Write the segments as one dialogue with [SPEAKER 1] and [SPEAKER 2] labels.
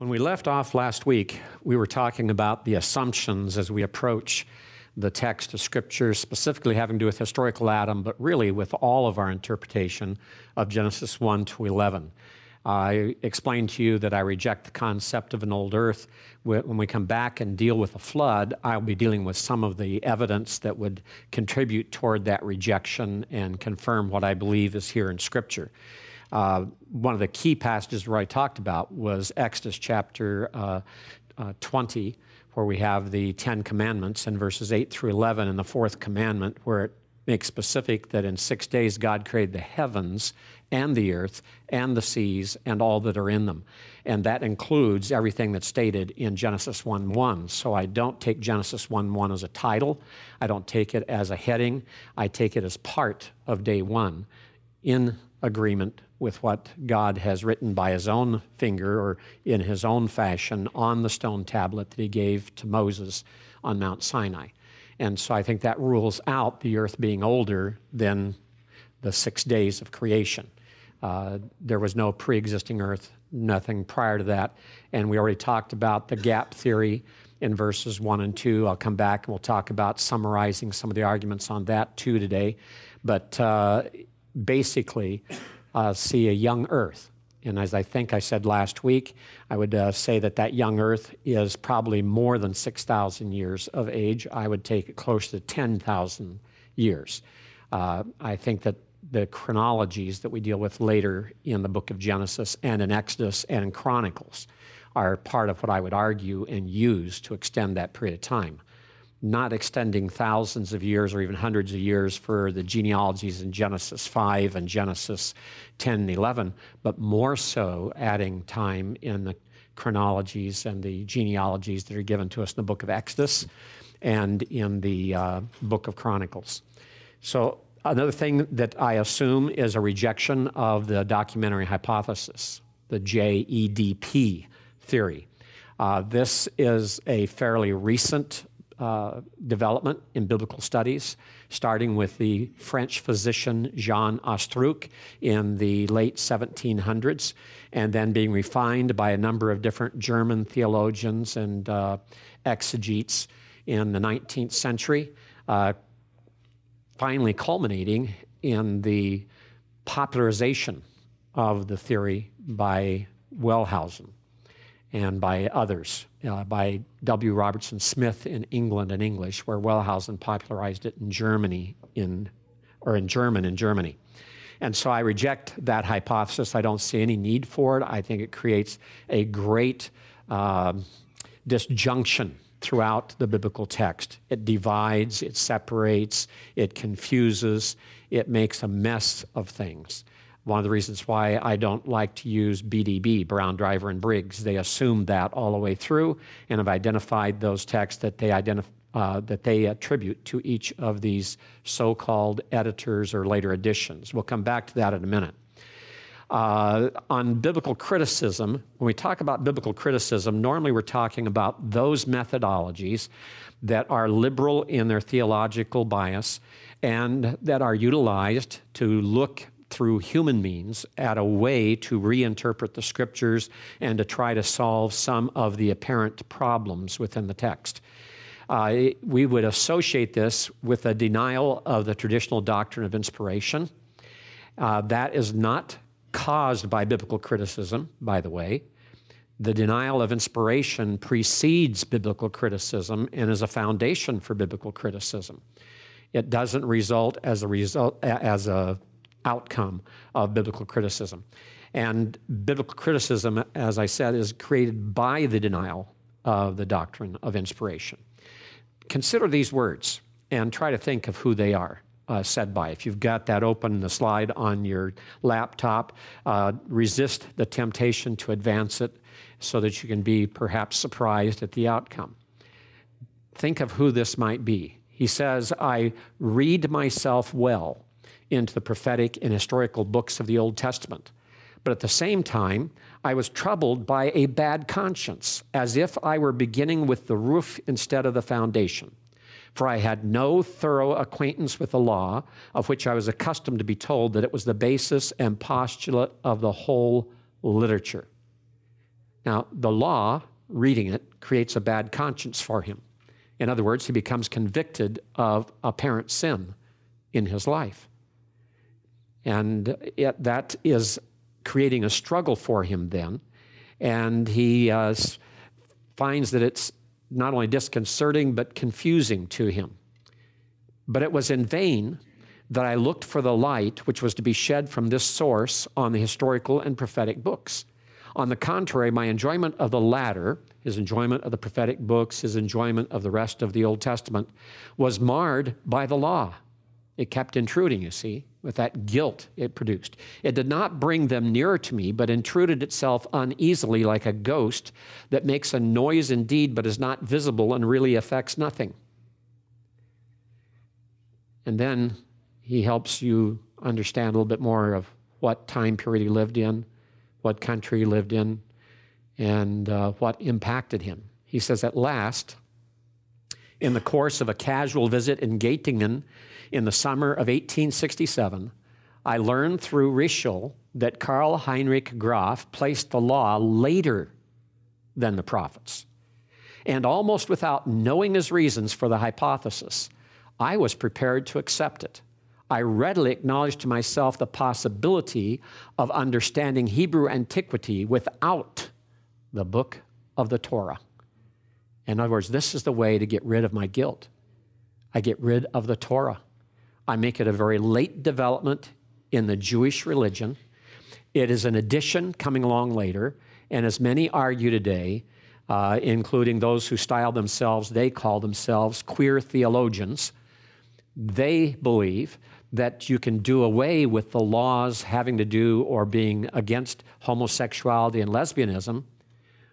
[SPEAKER 1] When we left off last week, we were talking about the assumptions as we approach the text of Scripture, specifically having to do with historical Adam, but really with all of our interpretation of Genesis 1 to 11. I explained to you that I reject the concept of an old earth. When we come back and deal with the flood, I'll be dealing with some of the evidence that would contribute toward that rejection and confirm what I believe is here in Scripture. Uh, one of the key passages I talked about was Exodus chapter uh, uh, 20, where we have the Ten Commandments in verses 8 through 11, and the fourth commandment, where it makes specific that in six days God created the heavens and the earth and the seas and all that are in them. And that includes everything that's stated in Genesis 1 1. So I don't take Genesis 1 1 as a title, I don't take it as a heading, I take it as part of day one in agreement with what God has written by his own finger or in his own fashion on the stone tablet that he gave to Moses on Mount Sinai. And so I think that rules out the earth being older than the six days of creation. Uh, there was no pre existing earth, nothing prior to that. And we already talked about the gap theory in verses one and two. I'll come back and we'll talk about summarizing some of the arguments on that too today. But uh, basically, uh, see a young Earth. And as I think I said last week, I would uh, say that that young Earth is probably more than 6,000 years of age. I would take it close to 10,000 years. Uh, I think that the chronologies that we deal with later in the book of Genesis and in Exodus and in Chronicles are part of what I would argue and use to extend that period of time not extending thousands of years or even hundreds of years for the genealogies in Genesis 5 and Genesis 10 and 11, but more so adding time in the chronologies and the genealogies that are given to us in the book of Exodus and in the uh, book of Chronicles. So, another thing that I assume is a rejection of the documentary hypothesis, the JEDP theory. Uh, this is a fairly recent uh, development in biblical studies, starting with the French physician Jean Ostruc in the late 1700s, and then being refined by a number of different German theologians and uh, exegetes in the 19th century, uh, finally culminating in the popularization of the theory by Wellhausen and by others, uh, by W. Robertson Smith in England in English, where Wellhausen popularized it in Germany in, or in German in Germany. And so I reject that hypothesis. I don't see any need for it. I think it creates a great uh, disjunction throughout the biblical text. It divides, it separates, it confuses, it makes a mess of things. One of the reasons why I don't like to use BDB, Brown, Driver, and Briggs, they assumed that all the way through and have identified those texts that they identify. Uh, that they attribute to each of these so called editors or later editions. We'll come back to that in a minute. Uh, on biblical criticism, when we talk about biblical criticism, normally we're talking about those methodologies that are liberal in their theological bias and that are utilized to look through human means at a way to reinterpret the scriptures and to try to solve some of the apparent problems within the text. Uh, we would associate this with a denial of the traditional doctrine of inspiration. Uh, that is not caused by biblical criticism, by the way. The denial of inspiration precedes biblical criticism and is a foundation for biblical criticism. It doesn't result as a result as a outcome of biblical criticism. And biblical criticism, as I said, is created by the denial of the doctrine of inspiration. Consider these words and try to think of who they are. Uh, said by. If you've got that open, the slide on your laptop, uh, resist the temptation to advance it so that you can be perhaps surprised at the outcome. Think of who this might be. He says, I read myself well into the prophetic and historical books of the Old Testament. But at the same time, I was troubled by a bad conscience, as if I were beginning with the roof instead of the foundation. For I had no thorough acquaintance with the law, of which I was accustomed to be told that it was the basis and postulate of the whole literature. Now, the law, reading it, creates a bad conscience for him. In other words, he becomes convicted of apparent sin in his life. And it, that is creating a struggle for him then. And he uh, finds that it's not only disconcerting, but confusing to him. But it was in vain that I looked for the light which was to be shed from this source on the historical and prophetic books. On the contrary, my enjoyment of the latter, his enjoyment of the prophetic books, his enjoyment of the rest of the Old Testament, was marred by the law. It kept intruding, you see with that guilt it produced. It did not bring them nearer to me, but intruded itself uneasily like a ghost that makes a noise indeed, but is not visible and really affects nothing. And then he helps you understand a little bit more of what time period he lived in, what country he lived in, and uh, what impacted him. He says, At last, in the course of a casual visit in Gatingen, in the summer of 1867, I learned through Rischel that Karl Heinrich Graf placed the law later than the prophets. And almost without knowing his reasons for the hypothesis, I was prepared to accept it. I readily acknowledged to myself the possibility of understanding Hebrew antiquity without the book of the Torah. In other words, this is the way to get rid of my guilt. I get rid of the Torah. I make it a very late development in the Jewish religion. It is an addition coming along later, and as many argue today, uh, including those who style themselves, they call themselves queer theologians, they believe that you can do away with the laws having to do or being against homosexuality and lesbianism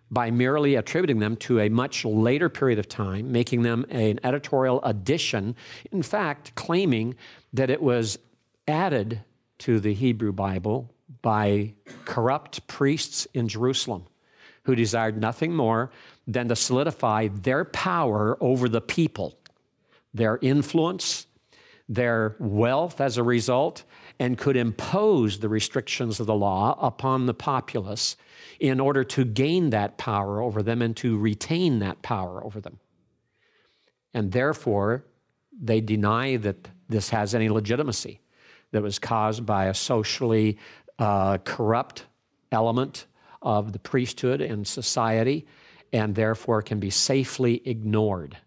[SPEAKER 1] by merely attributing them to a much later period of time, making them an editorial addition, in fact, claiming that it was added to the Hebrew Bible by corrupt priests in Jerusalem who desired nothing more than to solidify their power over the people, their influence, their wealth as a result and could impose the restrictions of the law upon the populace in order to gain that power over them and to retain that power over them. And therefore, they deny that this has any legitimacy that was caused by a socially uh, corrupt element of the priesthood and society, and therefore can be safely ignored.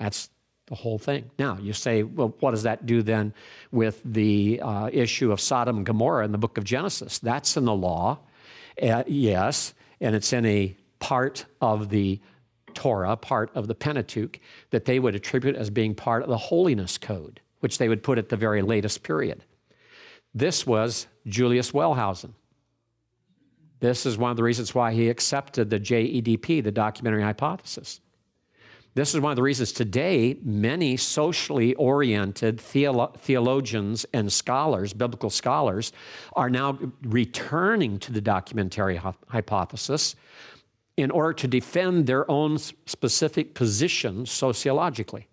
[SPEAKER 1] That's the whole thing. Now, you say, well, what does that do then with the uh, issue of Sodom and Gomorrah in the book of Genesis? That's in the law, uh, yes, and it's in a part of the Torah, part of the Pentateuch, that they would attribute as being part of the holiness code, which they would put at the very latest period. This was Julius Wellhausen. This is one of the reasons why he accepted the JEDP, the documentary hypothesis. This is one of the reasons today many socially oriented theolo theologians and scholars, biblical scholars, are now returning to the documentary hypothesis in order to defend their own specific position sociologically.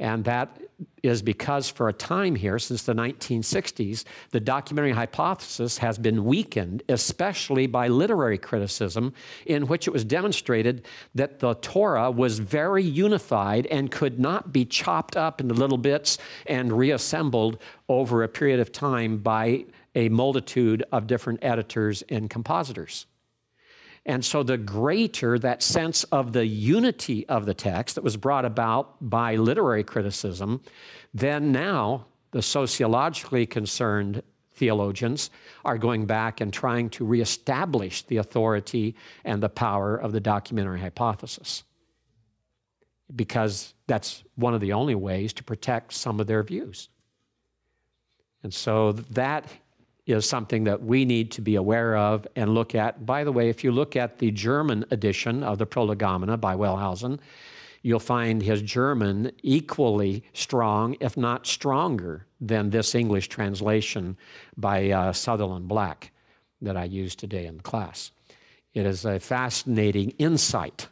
[SPEAKER 1] And that is because for a time here, since the 1960s, the documentary hypothesis has been weakened, especially by literary criticism, in which it was demonstrated that the Torah was very unified and could not be chopped up into little bits and reassembled over a period of time by a multitude of different editors and compositors. And so the greater that sense of the unity of the text that was brought about by literary criticism, then now the sociologically concerned theologians are going back and trying to reestablish the authority and the power of the documentary hypothesis. Because that's one of the only ways to protect some of their views. And so that is something that we need to be aware of and look at. By the way, if you look at the German edition of the Prolegomena by Wellhausen, you'll find his German equally strong, if not stronger, than this English translation by uh, Sutherland Black that I used today in class. It is a fascinating insight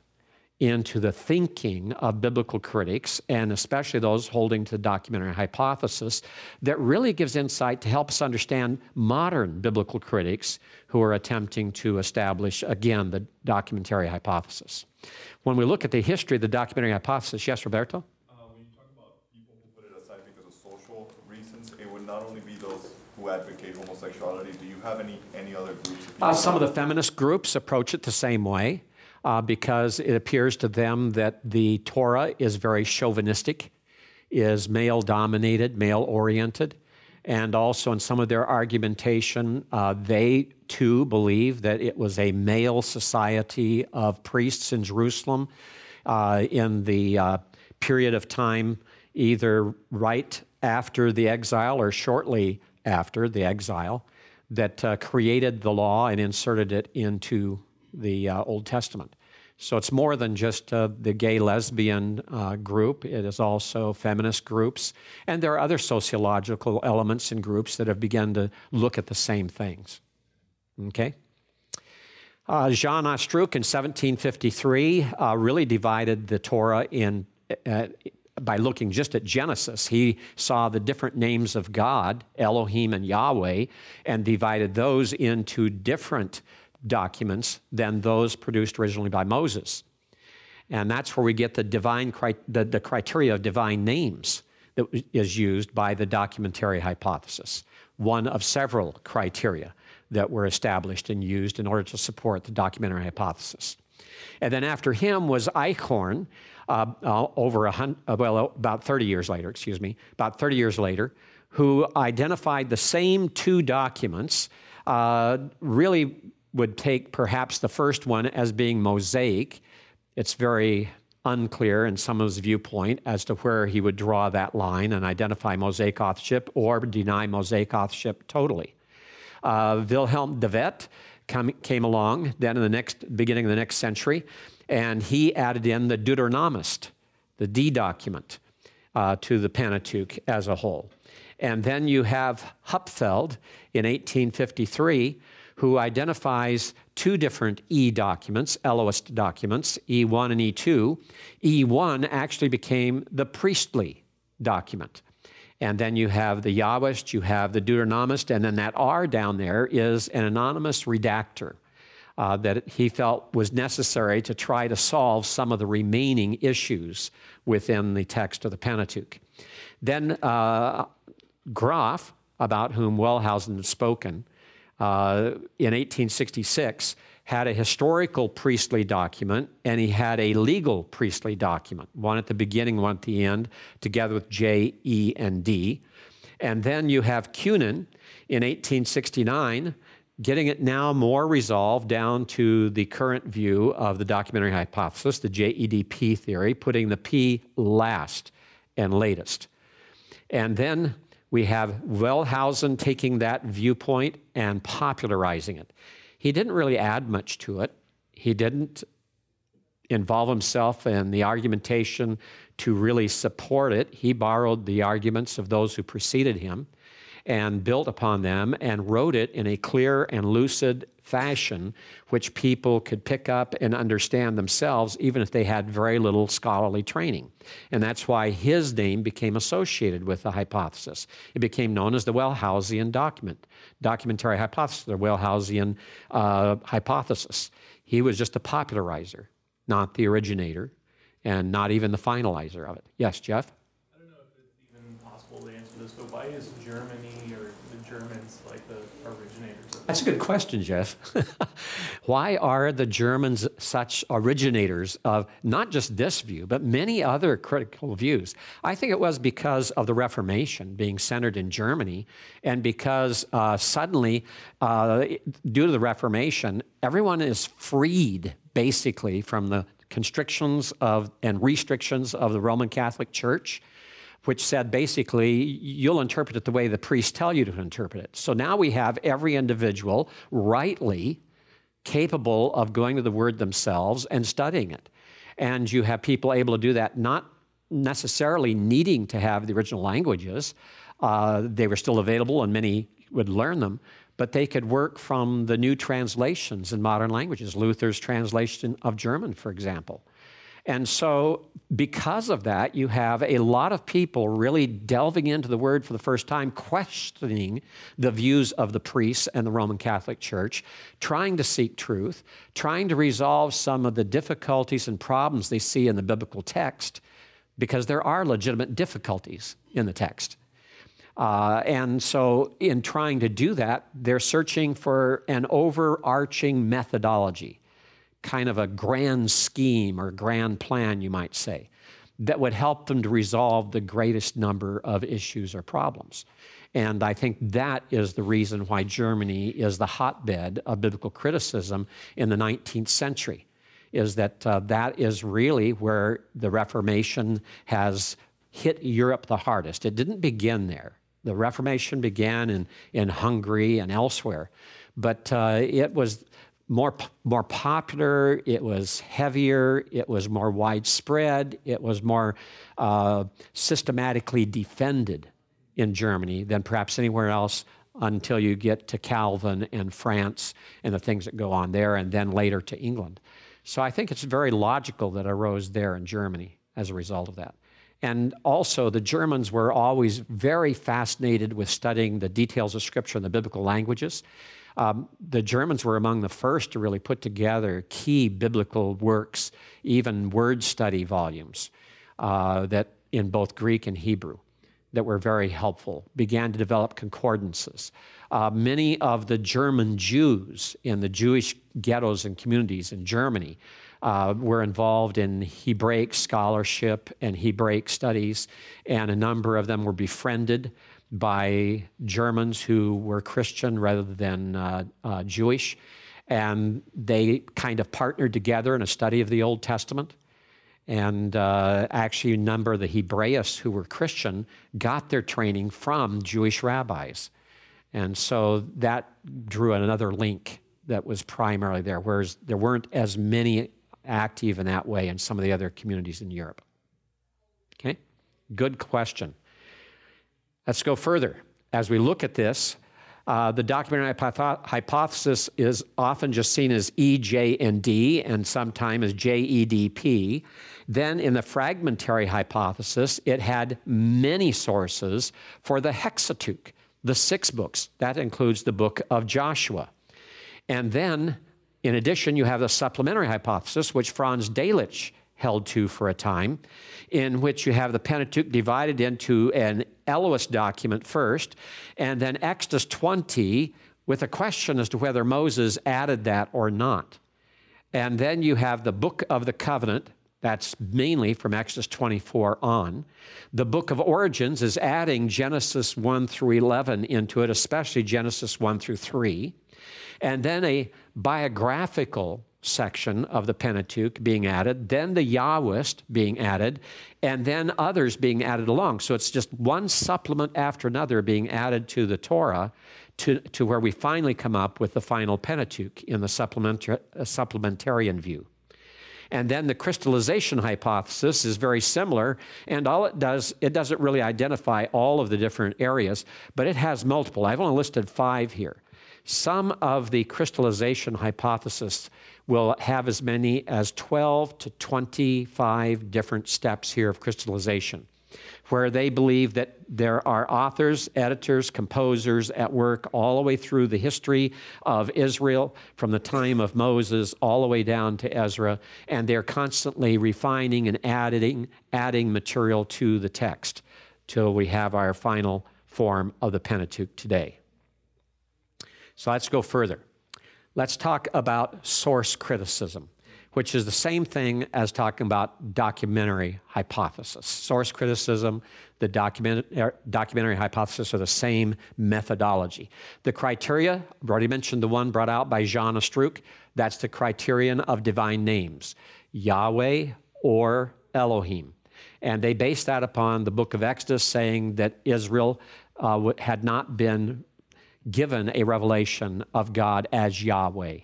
[SPEAKER 1] into the thinking of biblical critics, and especially those holding to the documentary hypothesis, that really gives insight to help us understand modern biblical critics who are attempting to establish, again, the documentary hypothesis. When we look at the history of the documentary hypothesis, yes, Roberto? Uh, when you talk about people who put it aside because of social reasons, it would not only be those who advocate homosexuality. Do you have any, any other groups? Uh, some of the feminist groups approach it the same way uh, because it appears to them that the Torah is very chauvinistic, is male dominated, male oriented. And also, in some of their argumentation, uh, they too believe that it was a male society of priests in Jerusalem uh, in the uh, period of time either right after the exile or shortly after the exile that uh, created the law and inserted it into the uh, Old Testament. So it's more than just uh, the gay lesbian uh, group, it is also feminist groups. And there are other sociological elements and groups that have begun to look at the same things. Okay? Uh, Jean Ostruk in 1753 uh, really divided the Torah in, uh, by looking just at Genesis. He saw the different names of God, Elohim and Yahweh, and divided those into different documents than those produced originally by Moses. And that's where we get the divine the, the criteria of divine names that is used by the documentary hypothesis, one of several criteria that were established and used in order to support the documentary hypothesis. And then after him was Eichhorn, uh, uh, over a hundred, uh, well, about 30 years later, excuse me, about 30 years later, who identified the same two documents, uh, really would take perhaps the first one as being mosaic. It's very unclear in someone's viewpoint as to where he would draw that line and identify mosaic authorship or deny mosaic authorship totally. Uh, Wilhelm de Wet come, came along then in the next beginning of the next century, and he added in the Deuteronomist, the D document, uh, to the Pentateuch as a whole. And then you have Hupfeld in 1853 who identifies two different E documents, Eloist documents, E1 and E2. E1 actually became the priestly document. And then you have the Yahwist, you have the Deuteronomist, and then that R down there is an anonymous redactor uh, that he felt was necessary to try to solve some of the remaining issues within the text of the Pentateuch. Then uh, Graf, about whom Wellhausen had spoken, uh, in 1866 had a historical priestly document and he had a legal priestly document, one at the beginning, one at the end, together with J, E, and D. And then you have Cunin in 1869 getting it now more resolved down to the current view of the documentary hypothesis, the JEDP theory, putting the P last and latest. And then we have Wellhausen taking that viewpoint and popularizing it. He didn't really add much to it. He didn't involve himself in the argumentation to really support it. He borrowed the arguments of those who preceded him and built upon them and wrote it in a clear and lucid fashion which people could pick up and understand themselves, even if they had very little scholarly training. And that's why his name became associated with the hypothesis. It became known as the Wellhausian document, documentary hypothesis, the Wellhausian uh, hypothesis. He was just a popularizer, not the originator, and not even the finalizer of it. Yes, Jeff? I don't know if it's even possible to answer this, but why is Germany or Germans like the originators? That's a good question, Jeff. Why are the Germans such originators of not just this view, but many other critical views? I think it was because of the Reformation being centered in Germany, and because uh, suddenly, uh, due to the Reformation, everyone is freed basically from the constrictions of and restrictions of the Roman Catholic Church which said basically you'll interpret it the way the priests tell you to interpret it. So now we have every individual rightly capable of going to the word themselves and studying it. And you have people able to do that, not necessarily needing to have the original languages. Uh, they were still available and many would learn them, but they could work from the new translations in modern languages, Luther's translation of German, for example. And so, because of that, you have a lot of people really delving into the word for the first time, questioning the views of the priests and the Roman Catholic Church, trying to seek truth, trying to resolve some of the difficulties and problems they see in the biblical text, because there are legitimate difficulties in the text. Uh, and so, in trying to do that, they're searching for an overarching methodology kind of a grand scheme or grand plan, you might say, that would help them to resolve the greatest number of issues or problems. And I think that is the reason why Germany is the hotbed of biblical criticism in the 19th century, is that uh, that is really where the Reformation has hit Europe the hardest. It didn't begin there. The Reformation began in, in Hungary and elsewhere, but uh, it was more, more popular, it was heavier, it was more widespread, it was more uh, systematically defended in Germany than perhaps anywhere else until you get to Calvin and France and the things that go on there, and then later to England. So I think it's very logical that arose there in Germany as a result of that. And also, the Germans were always very fascinated with studying the details of Scripture and the biblical languages. Um, the Germans were among the first to really put together key biblical works, even word study volumes uh, that in both Greek and Hebrew that were very helpful, began to develop concordances. Uh, many of the German Jews in the Jewish ghettos and communities in Germany uh, were involved in Hebraic scholarship and Hebraic studies, and a number of them were befriended by Germans who were Christian rather than uh, uh, Jewish. And they kind of partnered together in a study of the Old Testament. And uh, actually, a number of the Hebraists who were Christian got their training from Jewish rabbis. And so that drew another link that was primarily there, whereas there weren't as many active in that way in some of the other communities in Europe. Okay? Good question. Let's go further. As we look at this, uh, the documentary hypothesis is often just seen as EJND and sometimes as JEDP. Then, in the fragmentary hypothesis, it had many sources for the Hexateuch, the six books. That includes the book of Joshua. And then, in addition, you have the supplementary hypothesis, which Franz Delitzsch held to for a time, in which you have the Pentateuch divided into an Elois document first, and then Exodus 20 with a question as to whether Moses added that or not. And then you have the Book of the Covenant, that's mainly from Exodus 24 on. The book of Origins is adding Genesis 1 through 11 into it, especially Genesis 1 through 3. And then a biographical section of the Pentateuch being added, then the Yahwist being added, and then others being added along. So it's just one supplement after another being added to the Torah to, to where we finally come up with the final Pentateuch in the supplementar uh, supplementarian view. And then the crystallization hypothesis is very similar. And all it does, it doesn't really identify all of the different areas, but it has multiple. I've only listed five here. Some of the crystallization hypothesis will have as many as 12 to 25 different steps here of crystallization, where they believe that there are authors, editors, composers at work all the way through the history of Israel from the time of Moses all the way down to Ezra, and they're constantly refining and adding, adding material to the text till we have our final form of the Pentateuch today. So let's go further. Let's talk about source criticism, which is the same thing as talking about documentary hypothesis. Source criticism, the document, er, documentary hypothesis are the same methodology. The criteria, I've already mentioned the one brought out by Jean Astruc, that's the criterion of divine names, Yahweh or Elohim. And they base that upon the book of Exodus saying that Israel uh, had not been given a revelation of God as Yahweh.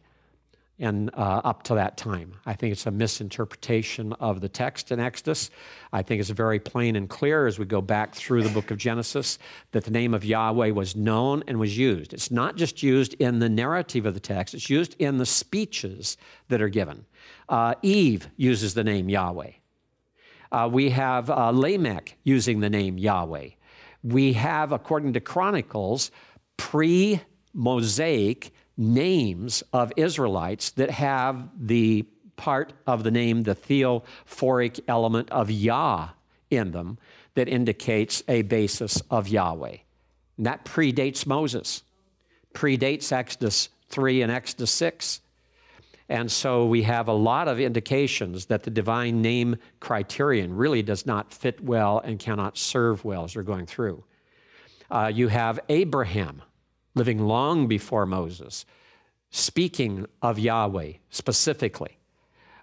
[SPEAKER 1] And uh, up to that time, I think it's a misinterpretation of the text in Exodus. I think it's very plain and clear as we go back through the book of Genesis that the name of Yahweh was known and was used. It's not just used in the narrative of the text, it's used in the speeches that are given. Uh, Eve uses the name Yahweh. Uh, we have uh, Lamech using the name Yahweh. We have, according to Chronicles, pre Mosaic names of Israelites that have the part of the name, the theophoric element of Yah in them that indicates a basis of Yahweh. And that predates Moses, predates Exodus 3 and Exodus 6. And so we have a lot of indications that the divine name criterion really does not fit well and cannot serve well as we're going through. Uh, you have Abraham living long before Moses, speaking of Yahweh specifically.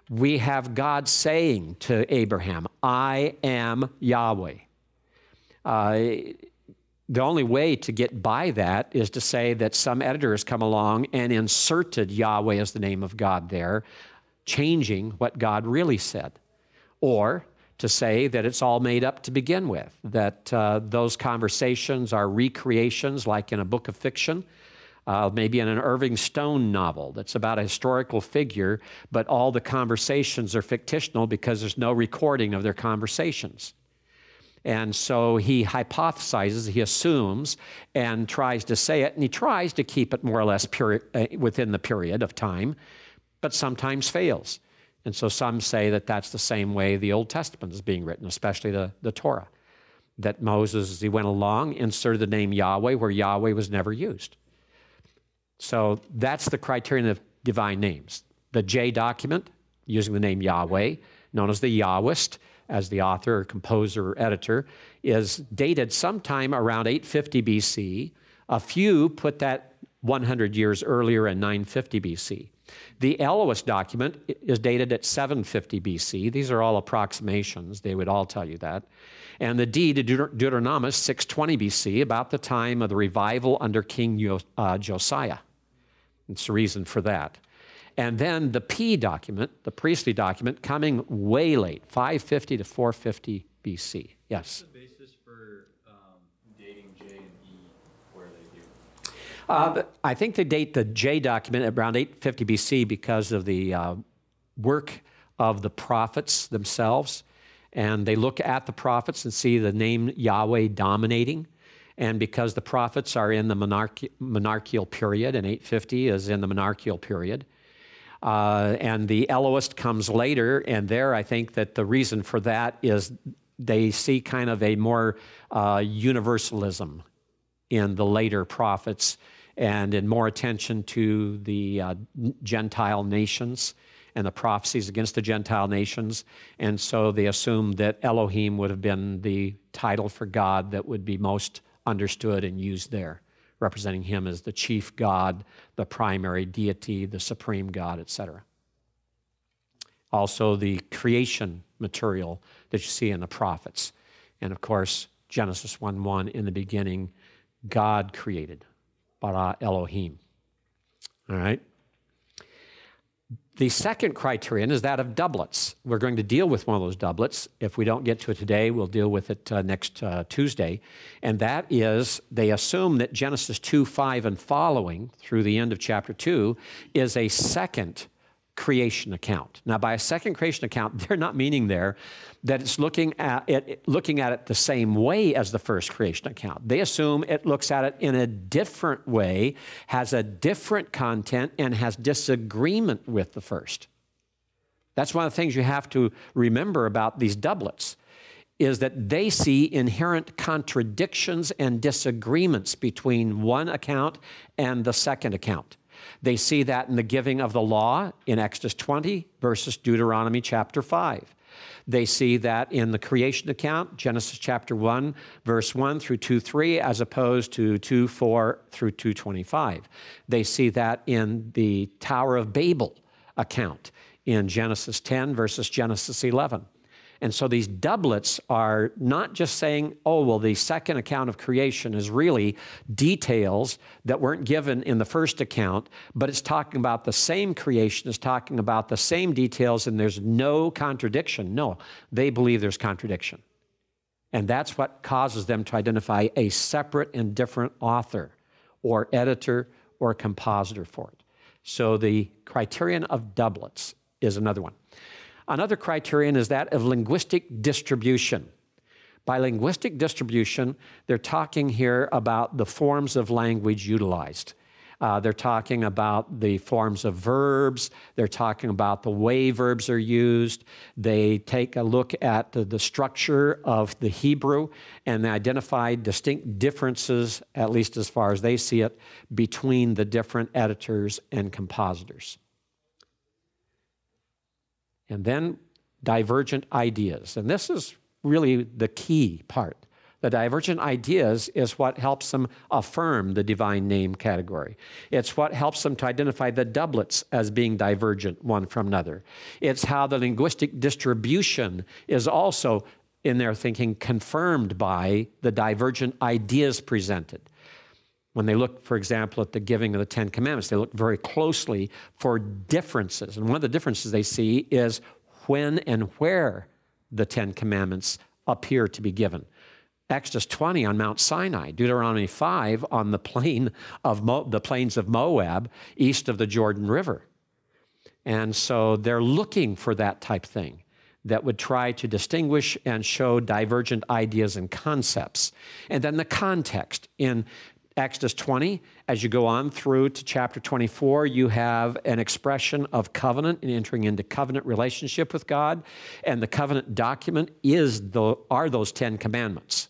[SPEAKER 1] We have God saying to Abraham, I am Yahweh. Uh, the only way to get by that is to say that some editor has come along and inserted Yahweh as the name of God there, changing what God really said. Or to say that it's all made up to begin with, that uh, those conversations are recreations, like in a book of fiction, uh, maybe in an Irving Stone novel that's about a historical figure, but all the conversations are fictional because there's no recording of their conversations. And so he hypothesizes, he assumes, and tries to say it, and he tries to keep it more or less uh, within the period of time, but sometimes fails. And so some say that that's the same way the Old Testament is being written, especially the, the Torah. That Moses, as he went along, inserted the name Yahweh where Yahweh was never used. So that's the criterion of divine names. The J document, using the name Yahweh, known as the Yahwist, as the author or composer or editor, is dated sometime around 850 BC. A few put that 100 years earlier in 950 BC. The Aluus document is dated at 750 BC. These are all approximations, they would all tell you that. And the deed to Deuter- Deuteronomist 620 BC, about the time of the revival under King Yo- uh, Josiah. It's the reason for that. And then the P document, the priestly document, coming way late, 550 to 450 BC. Yes. Uh, I think they date the J document at around 850 BC because of the uh, work of the prophets themselves. And they look at the prophets and see the name Yahweh dominating. And because the prophets are in the monarchical period, and 850 is in the monarchical period, uh, and the Eloist comes later, and there I think that the reason for that is they see kind of a more uh, universalism in the later prophets and in more attention to the uh, Gentile nations and the prophecies against the Gentile nations. And so they assumed that Elohim would have been the title for God that would be most understood and used there, representing him as the chief God, the primary deity, the supreme God, etc. Also, the creation material that you see in the prophets. And of course, Genesis 1 1 in the beginning God created, bara Elohim. All right? The second criterion is that of doublets. We're going to deal with one of those doublets. If we don't get to it today, we'll deal with it uh, next uh, Tuesday. And that is they assume that Genesis 2 5 and following through the end of chapter 2 is a second creation account. Now, by a second creation account, they're not meaning there that it's looking at it looking at it the same way as the first creation account. They assume it looks at it in a different way, has a different content, and has disagreement with the first. That's one of the things you have to remember about these doublets is that they see inherent contradictions and disagreements between one account and the second account. They see that in the giving of the law in Exodus 20 versus Deuteronomy chapter 5. They see that in the creation account, Genesis chapter 1, verse 1 through 2 3, as opposed to 2 4 through 225. They see that in the Tower of Babel account in Genesis 10 versus Genesis 11. And so these doublets are not just saying, oh, well, the second account of creation is really details that weren't given in the first account, but it's talking about the same creation, it's talking about the same details, and there's no contradiction. No, they believe there's contradiction. And that's what causes them to identify a separate and different author or editor or compositor for it. So the criterion of doublets is another one. Another criterion is that of linguistic distribution. By linguistic distribution, they're talking here about the forms of language utilized. Uh, they're talking about the forms of verbs. They're talking about the way verbs are used. They take a look at the, the structure of the Hebrew and they identify distinct differences, at least as far as they see it, between the different editors and compositors and then divergent ideas. And this is really the key part. The divergent ideas is what helps them affirm the divine name category. It's what helps them to identify the doublets as being divergent one from another. It's how the linguistic distribution is also, in their thinking, confirmed by the divergent ideas presented. When they look, for example, at the giving of the Ten Commandments, they look very closely for differences. And one of the differences they see is when and where the Ten Commandments appear to be given. Exodus 20 on Mount Sinai, Deuteronomy 5 on the plain of Mo the plains of Moab, east of the Jordan River. And so they're looking for that type thing that would try to distinguish and show divergent ideas and concepts. And then the context in Exodus 20, as you go on through to chapter 24, you have an expression of covenant and entering into covenant relationship with God. And the covenant document is the, are those 10 commandments.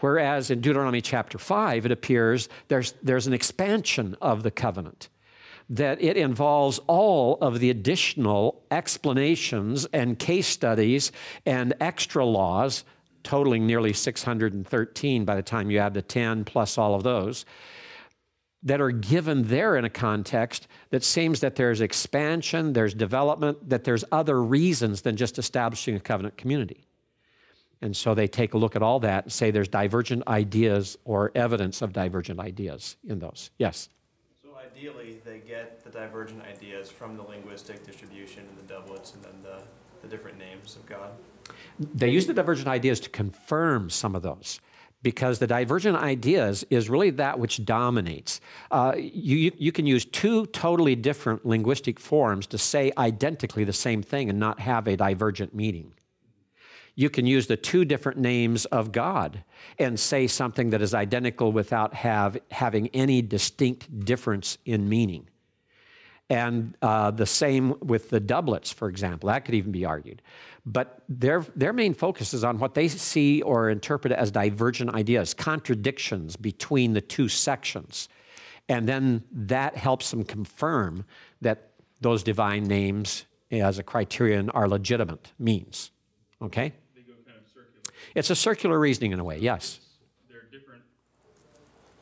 [SPEAKER 1] Whereas in Deuteronomy chapter 5, it appears there's, there's an expansion of the covenant, that it involves all of the additional explanations and case studies and extra laws totaling nearly 613 by the time you add the 10 plus all of those, that are given there in a context that seems that there's expansion, there's development, that there's other reasons than just establishing a covenant community. And so they take a look at all that and say there's divergent ideas or evidence of divergent ideas in those. Yes? So ideally, they get the divergent ideas from the linguistic distribution and the doublets and then the, the different names of God. They use the divergent ideas to confirm some of those because the divergent ideas is really that which dominates. Uh, you, you can use two totally different linguistic forms to say identically the same thing and not have a divergent meaning. You can use the two different names of God and say something that is identical without have, having any distinct difference in meaning. And uh, the same with the doublets, for example. That could even be argued. But their, their main focus is on what they see or interpret as divergent ideas, contradictions between the two sections. And then that helps them confirm that those divine names as a criterion are legitimate means. Okay? Kind of it's a circular reasoning in a way, yes. They're different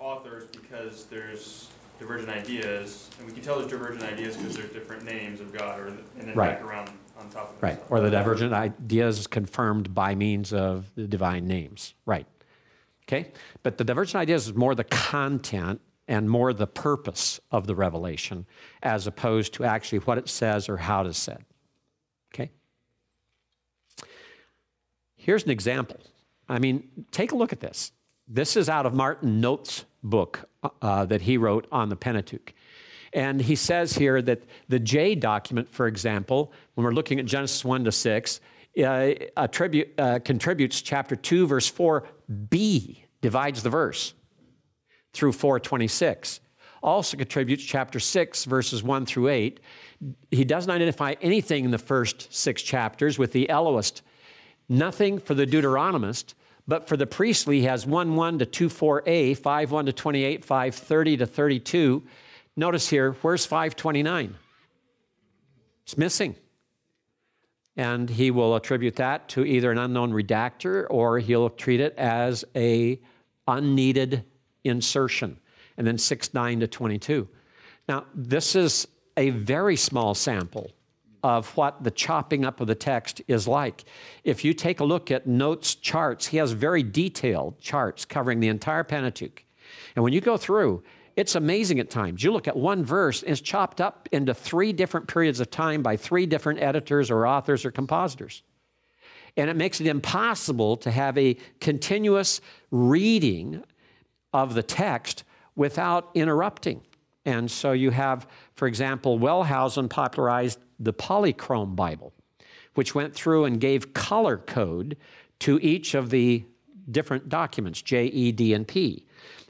[SPEAKER 1] authors because there's divergent ideas, and we can tell there's divergent ideas because there's different names of God, or the, and then right. back around on top of right, or the divergent ideas confirmed by means of the divine names, right? Okay, but the divergent ideas is more the content and more the purpose of the revelation, as opposed to actually what it says or how it is said. Okay. Here's an example. I mean, take a look at this. This is out of Martin Notes' book uh, uh, that he wrote on the Pentateuch. And he says here that the J document, for example, when we're looking at Genesis 1 to 6, uh, attribute, uh, contributes chapter 2, verse 4b, divides the verse through 426. Also contributes chapter 6, verses 1 through 8. He doesn't identify anything in the first six chapters with the Eloist, nothing for the Deuteronomist, but for the priestly, he has 1 1 to 2 4a, 5 1 to 28, 5 30 to 32. Notice here, where's 529? It's missing. And he will attribute that to either an unknown redactor or he'll treat it as a unneeded insertion. And then 6 9 to 22. Now, this is a very small sample of what the chopping up of the text is like. If you take a look at Notes charts, he has very detailed charts covering the entire Pentateuch. And when you go through, it's amazing at times. You look at one verse, it's chopped up into three different periods of time by three different editors or authors or compositors. And it makes it impossible to have a continuous reading of the text without interrupting. And so you have, for example, Wellhausen popularized the Polychrome Bible, which went through and gave color code to each of the different documents, J, E, D, and P.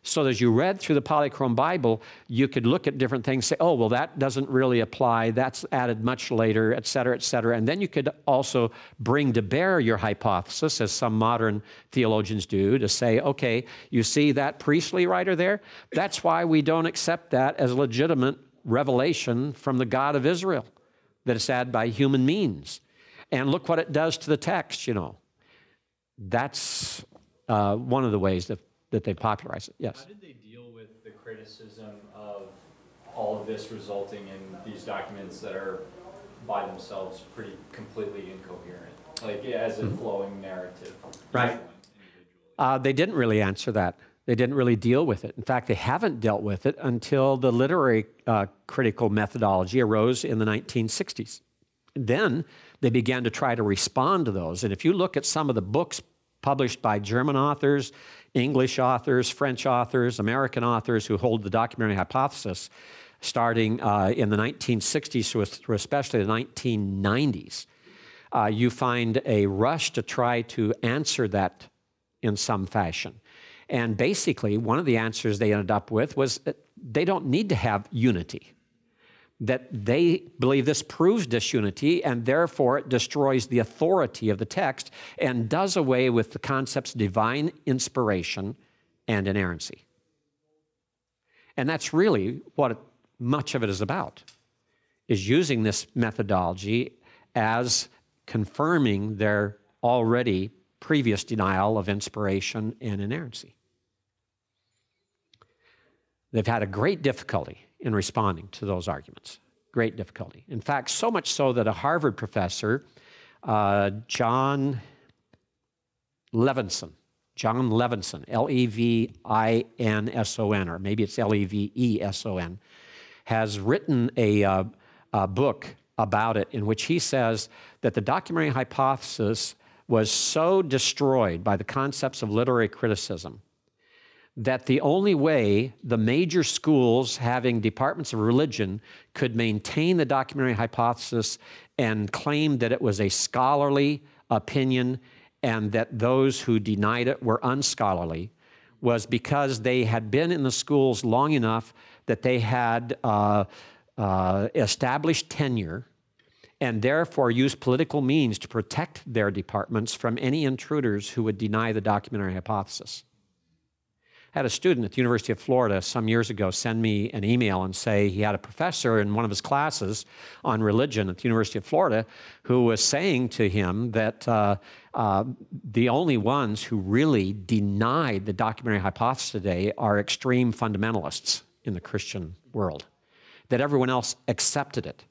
[SPEAKER 1] So as you read through the Polychrome Bible, you could look at different things, say, oh, well, that doesn't really apply. That's added much later, et cetera, et cetera. And then you could also bring to bear your hypothesis, as some modern theologians do, to say, okay, you see that priestly writer there? That's why we don't accept that as legitimate revelation from the God of Israel that it's added by human means. And look what it does to the text, you know. That's uh, one of the ways that, that they popularize it. Yes. How did they deal with the criticism of all of this resulting in these documents that are by themselves pretty completely incoherent, like as a mm-hmm. flowing narrative? Right. Uh, they didn't really answer that. They didn't really deal with it. In fact, they haven't dealt with it until the literary uh, critical methodology arose in the 1960s. Then they began to try to respond to those. And if you look at some of the books published by German authors, English authors, French authors, American authors who hold the documentary hypothesis, starting uh, in the 1960s through especially the 1990s, uh, you find a rush to try to answer that in some fashion. And basically, one of the answers they ended up with was that they don't need to have unity, that they believe this proves disunity and therefore it destroys the authority of the text and does away with the concepts divine inspiration and inerrancy. And that's really what much of it is about, is using this methodology as confirming their already previous denial of inspiration and inerrancy. They've had a great difficulty in responding to those arguments. Great difficulty. In fact, so much so that a Harvard professor, uh, John Levinson, John Levinson, L E V I N S O N, or maybe it's L E V E S O N, has written a, uh, a book about it in which he says that the documentary hypothesis was so destroyed by the concepts of literary criticism that the only way the major schools having departments of religion could maintain the documentary hypothesis and claim that it was a scholarly opinion and that those who denied it were unscholarly was because they had been in the schools long enough that they had uh, uh, established tenure and therefore use political means to protect their departments from any intruders who would deny the documentary hypothesis. I had a student at the University of Florida some years ago send me an email and say he had a professor in one of his classes on religion at the University of Florida who was saying to him that uh, uh, the only ones who really deny the documentary hypothesis today are extreme fundamentalists in the Christian world, that everyone else accepted it.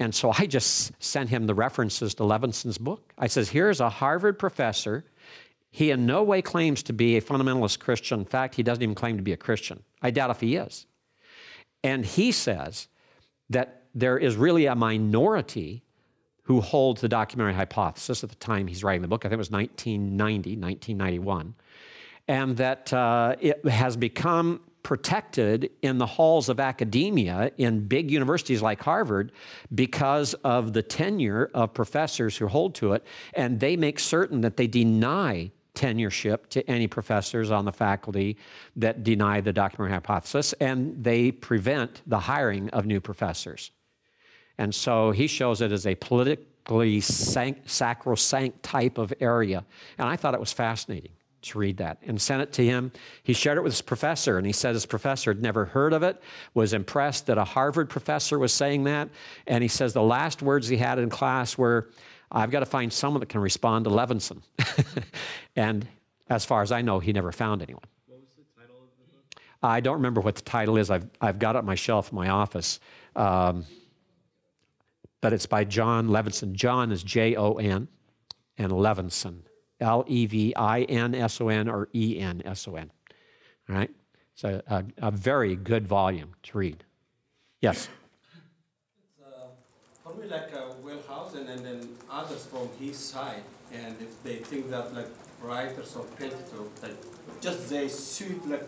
[SPEAKER 1] And so I just sent him the references to Levinson's book. I says, here's a Harvard professor. He in no way claims to be a fundamentalist Christian. In fact, he doesn't even claim to be a Christian. I doubt if he is. And he says that there is really a minority who holds the documentary hypothesis at the time he's writing the book. I think it was 1990, 1991. And that uh, it has become protected in the halls of academia in big universities like Harvard because of the tenure of professors who hold to it, and they make certain that they deny tenureship to any professors on the faculty that deny the doctrinal hypothesis, and they prevent the hiring of new professors. And so he shows it as a politically sacrosanct type of area, and I thought it was fascinating to read that and sent it to him. He shared it with his professor, and he said his professor had never heard of it, was impressed that a Harvard professor was saying that. And he says the last words he had in class were, I've got to find someone that can respond to Levinson. and as far as I know, he never found anyone. What was the title of the book? I don't remember what the title is. I've, I've got it on my shelf in my office. Um, but it's by John Levinson. John is J O N, and Levinson L E V I N S O N or E N S O N. All right? It's a, a, a, very good volume to read. Yes? It's uh, probably like a Wellhausen and then others from his side. And if they think that like writers of Pentateuch, like, just they suit like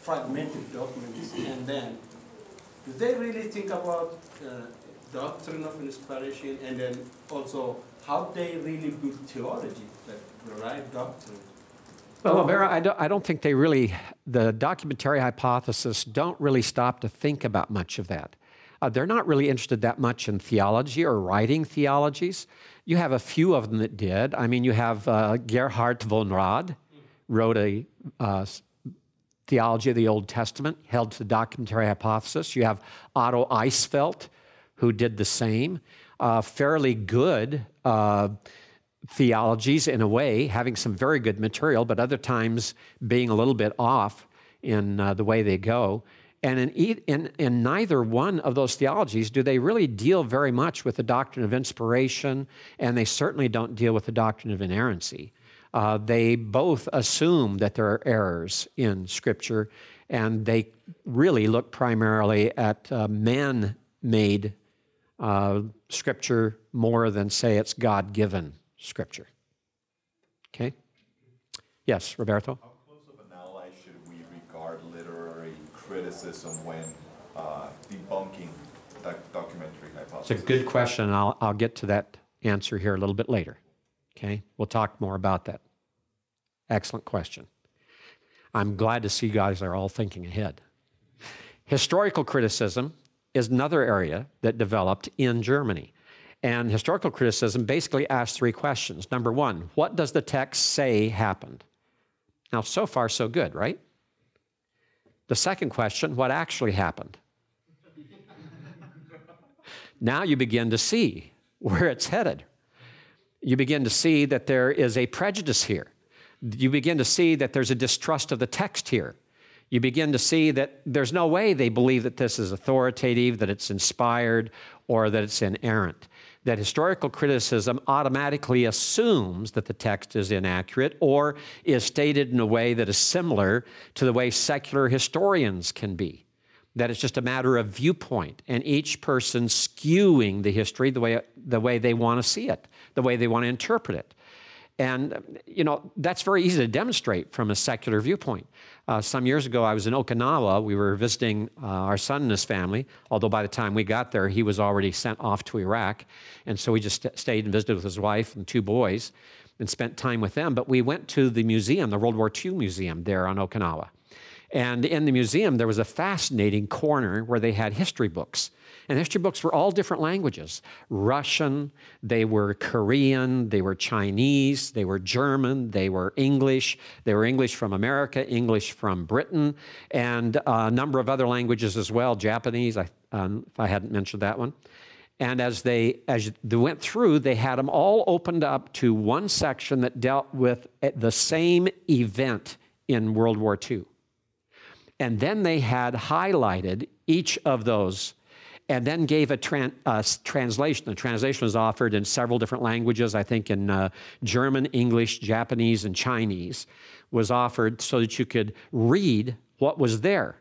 [SPEAKER 1] fragmented documents and then do they really think about uh, doctrine of inspiration and then also how they really build theology? Like, the right Well, Vera, I don't, I don't think they really, the documentary hypothesis don't really stop to think about much of that. Uh, they're not really interested that much in theology or writing theologies. You have a few of them that did. I mean, you have uh, Gerhard von Rad wrote a uh, theology of the Old Testament, held to the documentary hypothesis. You have Otto Eisfeldt, who did the same. Uh, fairly good uh, theologies in a way, having some very good material, but other times being a little bit off in uh, the way they go. And in, e- in, in neither one of those theologies do they really deal very much with the doctrine of inspiration, and they certainly don't deal with the doctrine of inerrancy. Uh, they both assume that there are errors in Scripture, and they really look primarily at uh, man made uh, Scripture more than say it's God given. Scripture. Okay? Yes, Roberto? How close of an ally should we regard literary criticism when uh, debunking that documentary hypothesis? It's a good question, and I'll, I'll get to that answer here a little bit later. Okay? We'll talk more about that. Excellent question. I'm glad to see you guys are all thinking ahead. Historical criticism is another area that developed in Germany. And historical criticism basically asks three questions. Number one, what does the text say happened? Now, so far, so good, right? The second question, what actually happened? now you begin to see where it's headed. You begin to see that there is a prejudice here. You begin to see that there's a distrust of the text here. You begin to see that there's no way they believe that this is authoritative, that it's inspired, or that it's inerrant that historical criticism automatically assumes that the text is inaccurate or is stated in a way that is similar to the way secular historians can be. That it's just a matter of viewpoint and each person skewing the history the way, the way they want to see it, the way they want to interpret it. And, you know, that's very easy to demonstrate from a secular viewpoint. Uh, some years ago, I was in Okinawa. We were visiting uh, our son and his family, although by the time we got there, he was already sent off to Iraq. And so we just st stayed and visited with his wife and two boys and spent time with them. But we went to the museum, the World War II Museum there on Okinawa. And in the museum, there was a fascinating corner where they had history books. And history books were all different languages Russian, they were Korean, they were Chinese, they were German, they were English, they were English from America, English from Britain, and a number of other languages as well Japanese, I, um, if I hadn't mentioned that one. And as they, as they went through, they had them all opened up to one section that dealt with eh, the same event in World War II. And then they had highlighted each of those and then gave a, tran uh, translation. The translation was offered in several different languages, I think in uh, German, English, Japanese, and Chinese, was offered so that you could read what was there.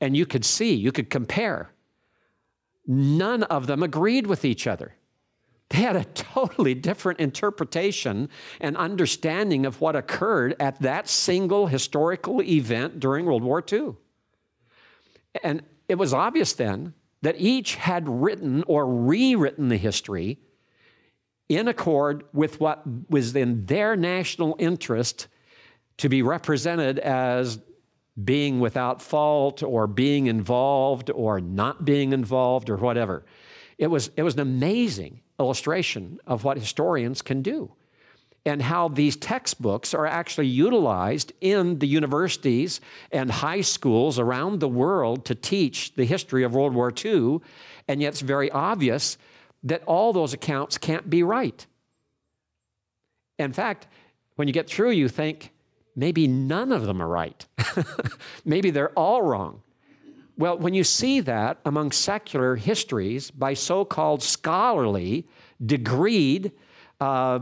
[SPEAKER 1] And you could see, you could compare. None of them agreed with each other. They had a totally different interpretation and understanding of what occurred at that single historical event during World War II. And it was obvious then that each had written or rewritten the history in accord with what was in their national interest to be represented as being without fault or being involved or not being involved or whatever. It was, it was an amazing illustration of what historians can do and how these textbooks are actually utilized in the universities and high schools around the world to teach the history of World War II. And yet, it's very obvious that all those accounts can't be right. In fact, when you get through, you think maybe none of them are right. maybe they're all wrong. Well, when you see that among secular histories by so called scholarly, degreed, uh,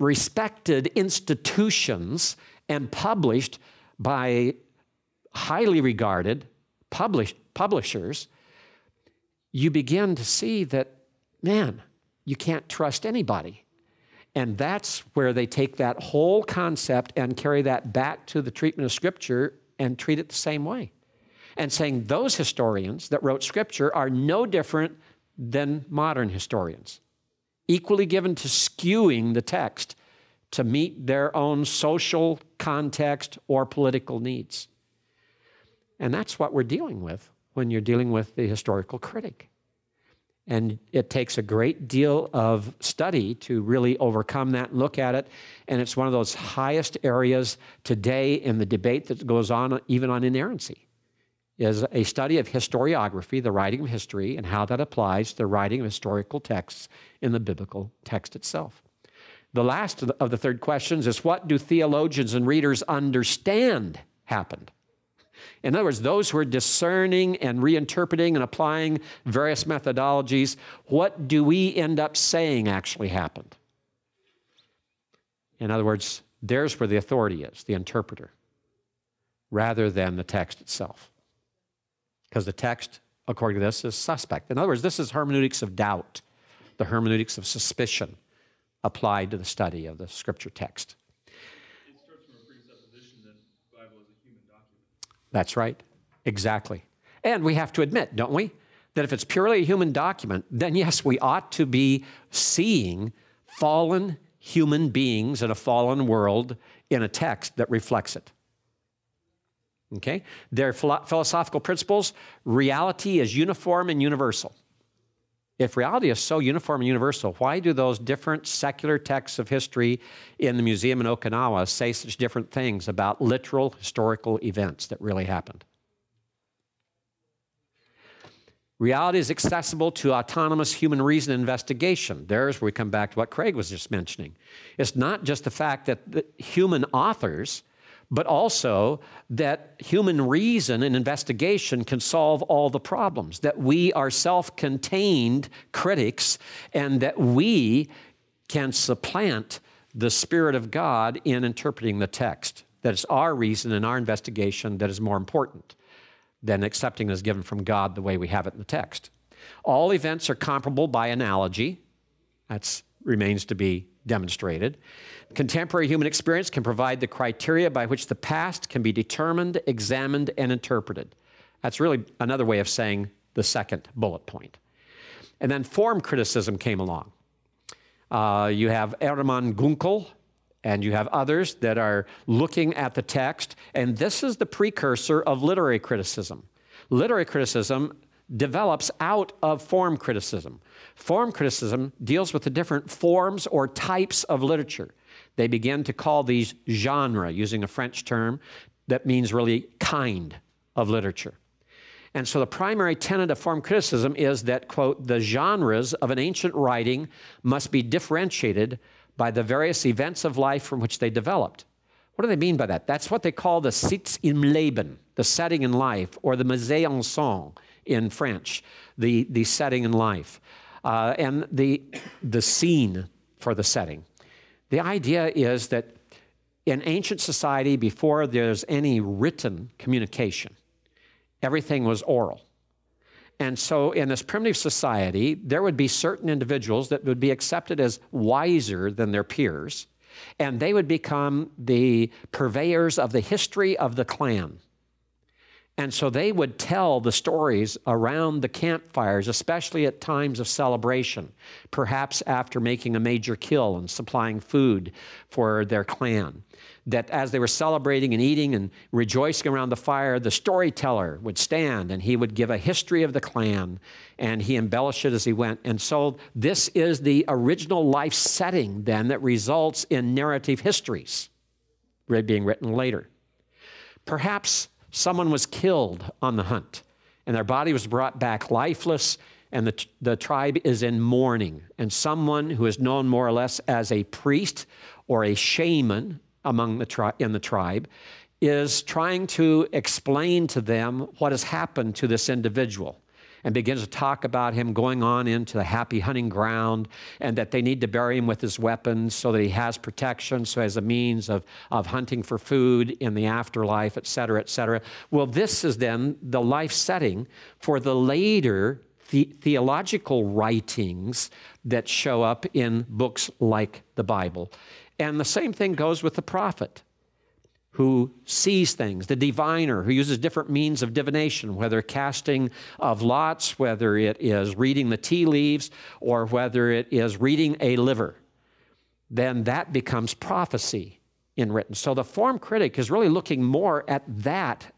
[SPEAKER 1] respected institutions and published by highly regarded publish publishers, you begin to see that, man, you can't trust anybody. And that's where they take that whole concept and carry that back to the treatment of Scripture and treat it the same way and saying those historians that wrote scripture are no different than modern historians, equally given to skewing the text to meet their own social context or political needs. And that's what we're dealing with when you're dealing with the historical critic. And it takes a great deal of study to really overcome that, look at it. And it's one of those highest areas today in the debate that goes on, even on inerrancy is a study of historiography, the writing of history, and how that applies to the writing of historical texts in the biblical text itself. The last of the, third questions is what do theologians and readers understand happened? In other words, those who are discerning and reinterpreting and applying various methodologies, what do we end up saying actually happened? In other words, there's where the authority is, the interpreter, rather than the text itself because the text, according to this, is suspect. In other words, this is hermeneutics of doubt, the hermeneutics of suspicion applied to the study of the scripture text. It starts from a presupposition that the Bible is a human document. That's right, exactly. And we have to admit, don't we, that if it's purely a human document, then yes, we ought to be seeing fallen human beings in a fallen world in a text that reflects it. Okay? Their philosophical principles reality is uniform and universal. If reality is so uniform and universal, why do those different secular texts of history in the museum in Okinawa say such different things about literal historical events that really happened? Reality is accessible to autonomous human reason investigation. There's where we come back to what Craig was just mentioning. It's not just the fact that the human authors but also that human reason and investigation can solve all the problems, that we are self contained critics, and that we can supplant the Spirit of God in interpreting the text. That it's our reason and our investigation that is more important than accepting as given from God the way we have it in the text. All events are comparable by analogy. That remains to be demonstrated. Contemporary human experience can provide the criteria by which the past can be determined, examined, and interpreted. That's really another way of saying the second bullet point. And then form criticism came along. Uh, you have Hermann Gunkel, and you have others that are looking at the text, and this is the precursor of literary criticism. Literary criticism develops out of form criticism. Form criticism deals with the different forms or types of literature. They begin to call these genre, using a French term that means really kind of literature. And so the primary tenet of form criticism is that, quote, the genres of an ancient writing must be differentiated by the various events of life from which they developed. What do they mean by that? That's what they call the Sitz im Leben, the setting in life, or the mise en Song, in French, the, the setting in life, uh, and the, the scene for the setting. The idea is that in ancient society, before there's any written communication, everything was oral. And so, in this primitive society, there would be certain individuals that would be accepted as wiser than their peers, and they would become the purveyors of the history of the clan. And so they would tell the stories around the campfires, especially at times of celebration, perhaps after making a major kill and supplying food for their clan. That as they were celebrating and eating and rejoicing around the fire, the storyteller would stand and he would give a history of the clan and he embellished it as he went. And so this is the original life setting then that results in narrative histories being written later. Perhaps someone was killed on the hunt, and their body was brought back lifeless, and the, the tribe is in mourning. And someone who is known more or less as a priest or a shaman among the tri- in the tribe is trying to explain to them what has happened to this individual and begins to talk about him going on into the happy hunting ground and that they need to bury him with his weapons so that he has protection, so as a means of, of hunting for food in the afterlife, et cetera, et cetera. Well, this is then the life setting for the later the theological writings that show up in books like the Bible. And the same thing goes with the prophet who sees things, the diviner who uses different means of divination, whether casting of lots, whether it is reading the tea leaves, or whether it is reading a liver, then that becomes prophecy in written. So the form critic is really looking more at that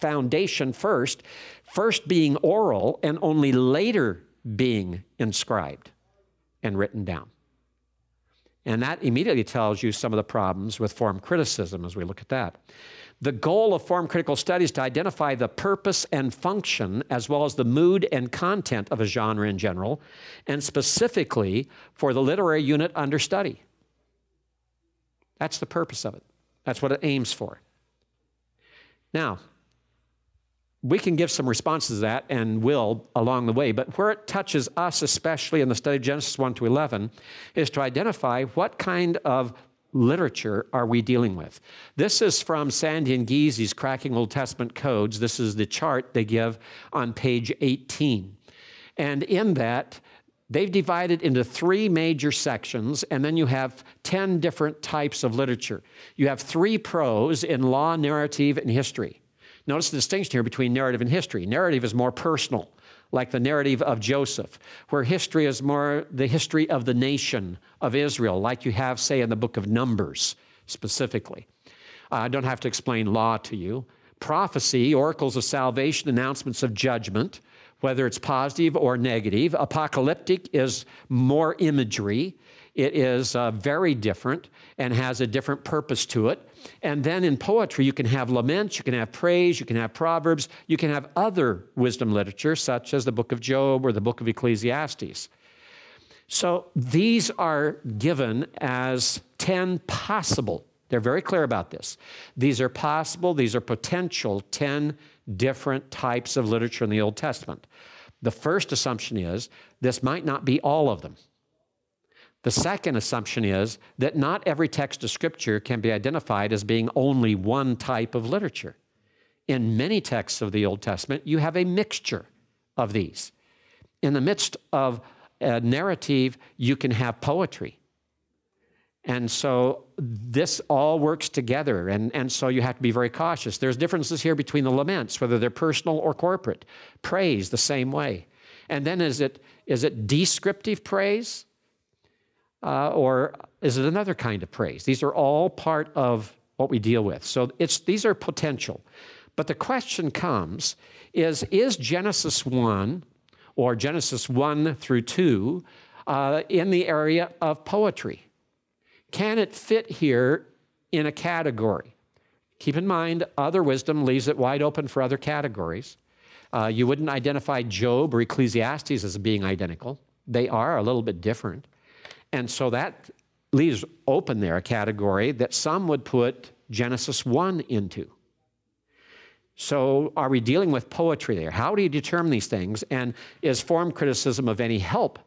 [SPEAKER 1] foundation first, first being oral and only later being inscribed and written down. And that immediately tells you some of the problems with form criticism as we look at that. The goal of form critical studies to identify the purpose and function, as well as the mood and content of a genre in general, and specifically for the literary unit under study. That's the purpose of it. That's what it aims for. Now, we can give some responses to that and will along the way, but where it touches us, especially in the study of Genesis 1 to 11, is to identify what kind of literature are we dealing with? This is from Sandy and Geezy's Cracking Old Testament Codes. This is the chart they give on page 18. And in that, they've divided into three major sections, and then you have 10 different types of literature. You have three pros in law, narrative, and history. Notice the distinction here between narrative and history. Narrative is more personal, like the narrative of Joseph, where history is more the history of the nation of Israel, like you have, say, in the book of Numbers specifically. Uh, I don't have to explain law to you. Prophecy, oracles of salvation, announcements of judgment, whether it's positive or negative. Apocalyptic is more imagery. It is uh, very different and has a different purpose to it. And then in poetry, you can have laments, you can have praise, you can have proverbs, you can have other wisdom literature, such as the book of Job or the book of Ecclesiastes. So these are given as 10 possible. They're very clear about this. These are possible, these are potential 10 different types of literature in the Old Testament. The first assumption is this might not be all of them. The second assumption is that not every text of Scripture can be identified as being only one type of literature. In many texts of the Old Testament, you have a mixture of these. In the midst of a narrative, you can have poetry. And so this all works together. And, and so you have to be very cautious. There's differences here between the laments, whether they're personal or corporate. Praise the same way. And then is it, is it descriptive praise? Uh, or is it another kind of praise? These are all part of what we deal with. So it's, these are potential. But the question comes is, is Genesis 1 or Genesis 1 through 2 uh, in the area of poetry? Can it fit here in a category? Keep in mind, other wisdom leaves it wide open for other categories. Uh, you wouldn't identify Job or Ecclesiastes as being identical. They are a little bit different. And so that leaves open there a category that some would put Genesis 1 into. So, are we dealing with poetry there? How do you determine these things? And is form criticism of any help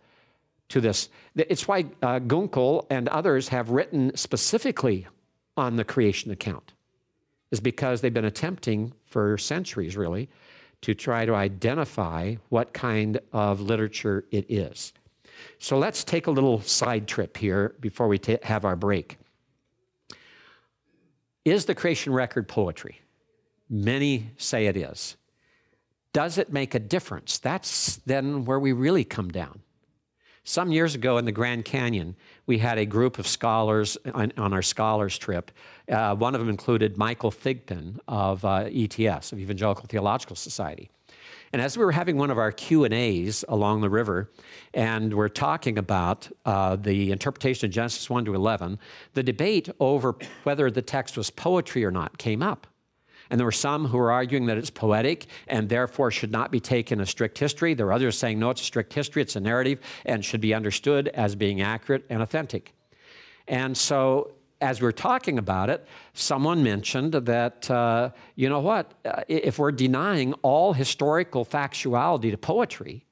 [SPEAKER 1] to this? It's why uh, Gunkel and others have written specifically on the creation account, is because they've been attempting for centuries, really, to try to identify what kind of literature it is. So let's take a little side trip here before we have our break. Is the creation record poetry? Many say it is. Does it make a difference? That's then where we really come down. Some years ago in the Grand Canyon, we had a group of scholars on, on our scholars trip. Uh, one of them included Michael Thigpen of uh, ETS, of Evangelical Theological Society. And as we were having one of our Q and A's along the river, and we're talking about uh, the interpretation of Genesis one to eleven, the debate over whether the text was poetry or not came up. And there were some who were arguing that it's poetic and therefore should not be taken as strict history. There were others saying, no, it's a strict history, it's a narrative, and should be understood as being accurate and authentic. And so as we are talking about it, someone mentioned that, uh, you know what, uh, if we're denying all historical factuality to poetry,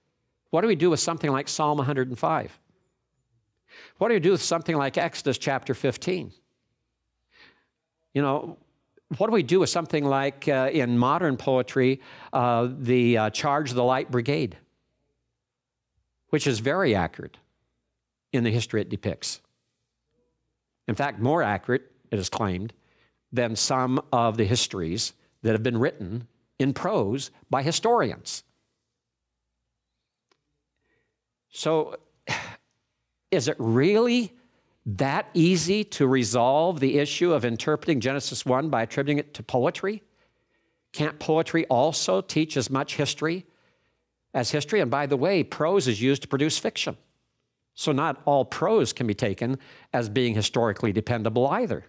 [SPEAKER 1] what do we do with something like Psalm 105? What do we do with something like Exodus chapter 15? You know, what do we do with something like uh, in modern poetry, uh, the uh, Charge of the Light Brigade, which is very accurate in the history it depicts? in fact, more accurate, it is claimed, than some of the histories that have been written in prose by historians. So, is it really that easy to resolve the issue of interpreting Genesis 1 by attributing it to poetry? Can't poetry also teach as much history as history? And by the way, prose is used to produce fiction. So not all prose can be taken as being historically dependable either.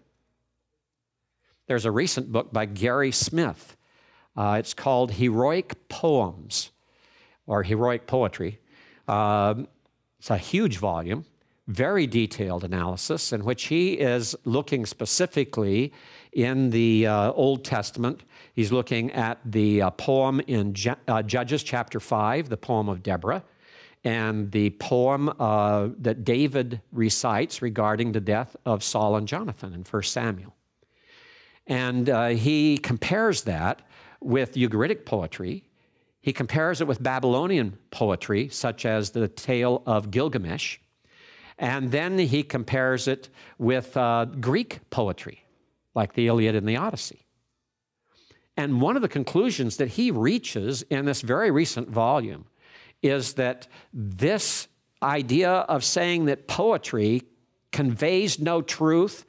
[SPEAKER 1] There's a recent book by Gary Smith. Uh, it's called Heroic Poems or Heroic Poetry. Uh, it's a huge volume, very detailed analysis in which he is looking specifically in the uh, Old Testament. He's looking at the uh, poem in Je uh, Judges chapter 5, the poem of Deborah and the poem uh, that David recites regarding the death of Saul and Jonathan in 1 Samuel. And uh, he compares that with Ugaritic poetry. He compares it with Babylonian poetry, such as the tale of Gilgamesh. And then he compares it with uh, Greek poetry, like the Iliad and the Odyssey. And one of the conclusions that he reaches in this very recent volume is that this idea of saying that poetry conveys no truth,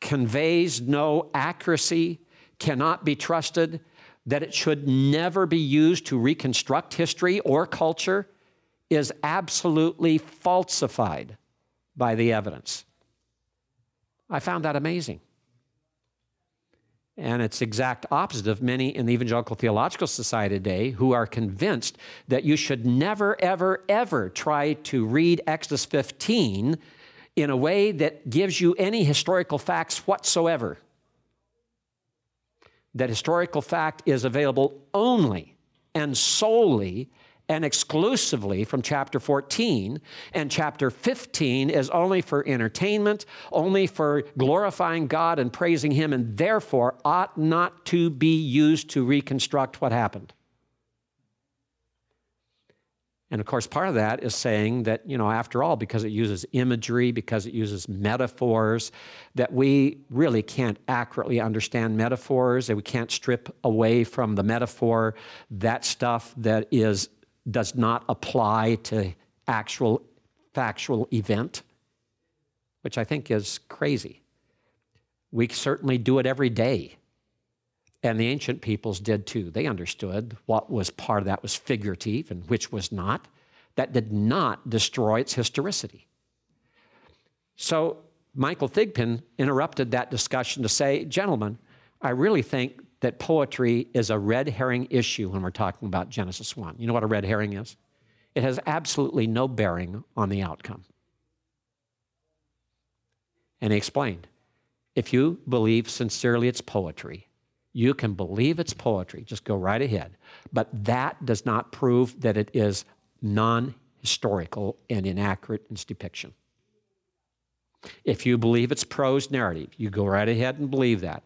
[SPEAKER 1] conveys no accuracy, cannot be trusted, that it should never be used to reconstruct history or culture is absolutely falsified by the evidence. I found that amazing. And it's exact opposite of many in the Evangelical Theological Society today who are convinced that you should never, ever, ever try to read Exodus 15 in a way that gives you any historical facts whatsoever. That historical fact is available only and solely and exclusively from chapter 14, and chapter 15 is only for entertainment, only for glorifying God and praising Him, and therefore ought not to be used to reconstruct what happened. And of course, part of that is saying that, you know, after all, because it uses imagery, because it uses metaphors, that we really can't accurately understand metaphors, that we can't strip away from the metaphor that stuff that is does not apply to actual factual event, which I think is crazy. We certainly do it every day. And the ancient peoples did too. They understood what was part of that was figurative and which was not. That did not destroy its historicity. So Michael Thigpen interrupted that discussion to say, Gentlemen, I really think that poetry is a red herring issue when we're talking about Genesis 1. You know what a red herring is? It has absolutely no bearing on the outcome. And he explained if you believe sincerely it's poetry, you can believe it's poetry, just go right ahead. But that does not prove that it is non historical and inaccurate in its depiction. If you believe it's prose narrative, you go right ahead and believe that.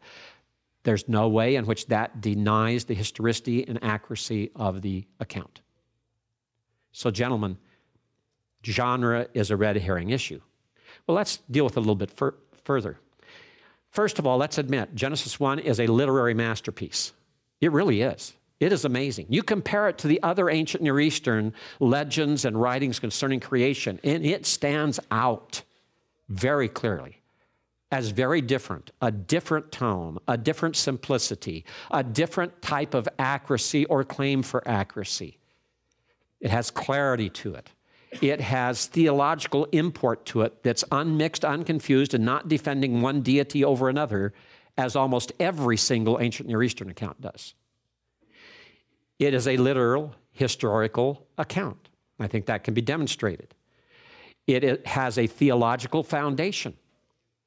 [SPEAKER 1] There's no way in which that denies the historicity and accuracy of the account. So, gentlemen, genre is a red herring issue. Well, let's deal with it a little bit fur further. First of all, let's admit Genesis 1 is a literary masterpiece. It really is. It is amazing. You compare it to the other ancient Near Eastern legends and writings concerning creation, and it stands out very clearly as very different, a different tone, a different simplicity, a different type of accuracy or claim for accuracy. It has clarity to it. It has theological import to it that's unmixed, unconfused, and not defending one deity over another, as almost every single ancient Near Eastern account does. It is a literal, historical account. I think that can be demonstrated. It, has a theological foundation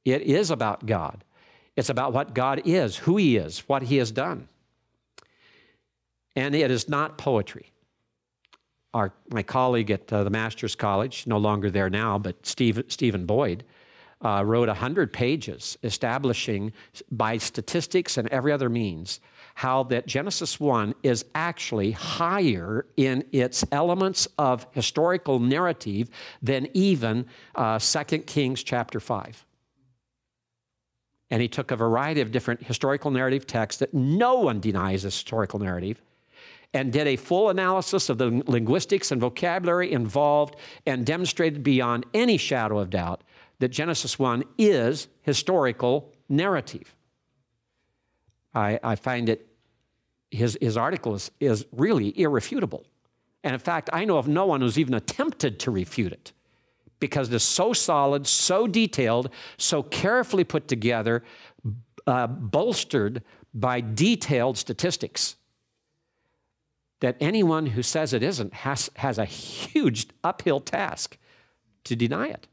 [SPEAKER 1] it is about God. It's about what God is, who He is, what He has done. And it is not poetry. Our, my colleague at uh, the Master's College, no longer there now, but Steve, Stephen Boyd, uh, wrote 100 pages establishing by statistics and every other means how that Genesis 1 is actually higher in its elements of historical narrative than even uh, 2 Kings chapter 5. And he took a variety of different historical narrative texts that no one denies as historical narrative and did a full analysis of the linguistics and vocabulary involved and demonstrated beyond any shadow of doubt that Genesis 1 is historical narrative. I, I find it, his, his article is, is really irrefutable. And in fact, I know of no one who's even attempted to refute it because it is so solid, so detailed, so carefully put together, uh, bolstered by detailed statistics that anyone who says it isn't has, has a huge uphill task to deny it.